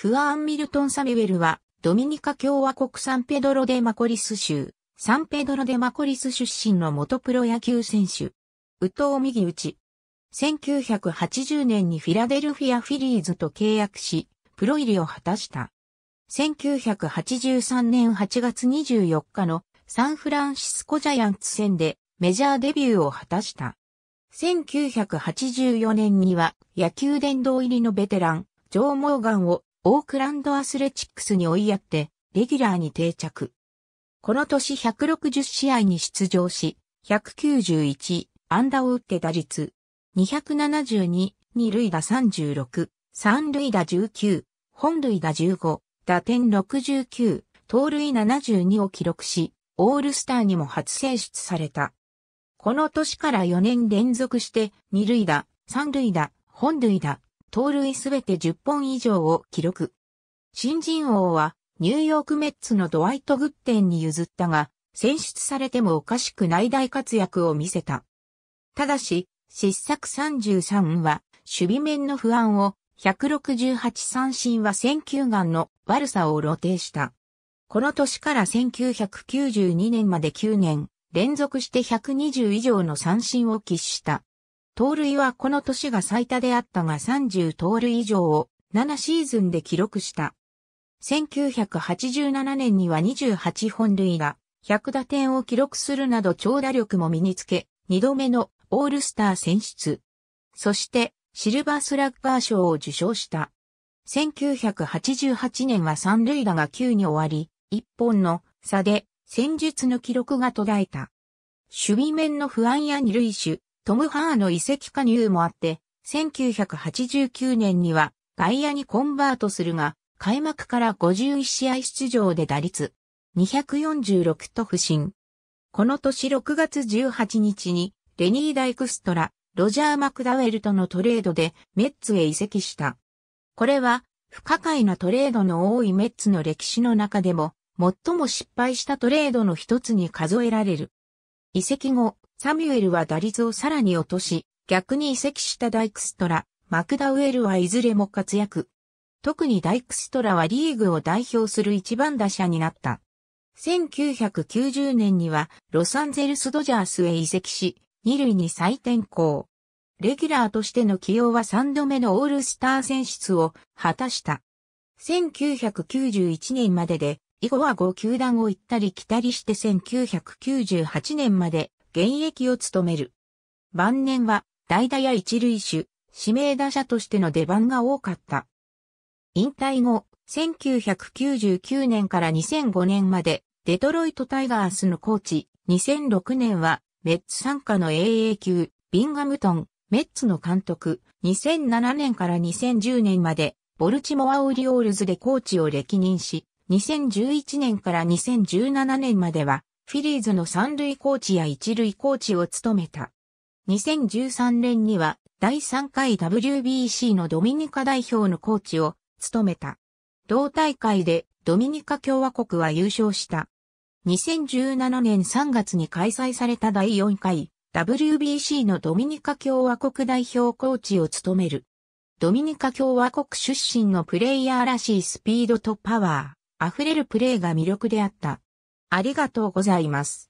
フアン・ミルトン・サミュエルは、ドミニカ共和国サンペドロデマコリス州、サンペドロデマコリス出身の元プロ野球選手。宇藤右打ち。1980年にフィラデルフィア・フィリーズと契約し、プロ入りを果たした。1983年8月24日のサンフランシスコジャイアンツ戦でメジャーデビューを果たした。1984年には野球殿堂入りのベテラン、ジョー・モーガンをオークランドアスレチックスに追いやって、レギュラーに定着。この年160試合に出場し、191安打を打って打率、272、二塁打36、三塁打19、本塁打15、打点69、盗塁72を記録し、オールスターにも初選出された。この年から4年連続して、二塁打、三塁打、本塁打、盗塁すべて10本以上を記録。新人王はニューヨークメッツのドワイト・グッテンに譲ったが、選出されてもおかしくない大活躍を見せた。ただし、失策33は、守備面の不安を、168三振は選球眼の悪さを露呈した。この年から1992年まで9年、連続して120以上の三振を喫した。盗塁はこの年が最多であったが30盗塁以上を7シーズンで記録した。1987年には28本塁打、100打点を記録するなど長打力も身につけ、2度目のオールスター選出。そして、シルバースラッガー賞を受賞した。1988年は三塁打が9に終わり、1本の差で戦術の記録が途絶えた。守備面の不安や二塁手、トム・ハーの移籍加入もあって、1989年には外野にコンバートするが、開幕から51試合出場で打率246と不振。この年6月18日にレニー・ダイクストラ、ロジャー・マクダウェルとのトレードでメッツへ移籍した。これは不可解なトレードの多いメッツの歴史の中でも最も失敗したトレードの一つに数えられる。移籍後、サミュエルは打率をさらに落とし、逆に移籍したダイクストラ、マクダウェルはいずれも活躍。特にダイクストラはリーグを代表する一番打者になった。1990年にはロサンゼルスドジャースへ移籍し、二塁に再転向。レギュラーとしての起用は3度目のオールスター選出を果たした。1991年までで、以後は5球団を行ったり来たりして1998年まで現役を務める。晩年は代打や一塁手、指名打者としての出番が多かった。引退後、1999年から2005年までデトロイトタイガースのコーチ、2006年はメッツ参加の AA 級、ビンガムトン、メッツの監督、2007年から2010年までボルチモアオリオールズでコーチを歴任し、2011年から2017年まではフィリーズの三塁コーチや一塁コーチを務めた。2013年には第3回 WBC のドミニカ代表のコーチを務めた。同大会でドミニカ共和国は優勝した。2017年3月に開催された第4回 WBC のドミニカ共和国代表コーチを務める。ドミニカ共和国出身のプレイヤーらしいスピードとパワー、溢れるプレーが魅力であった。ありがとうございます。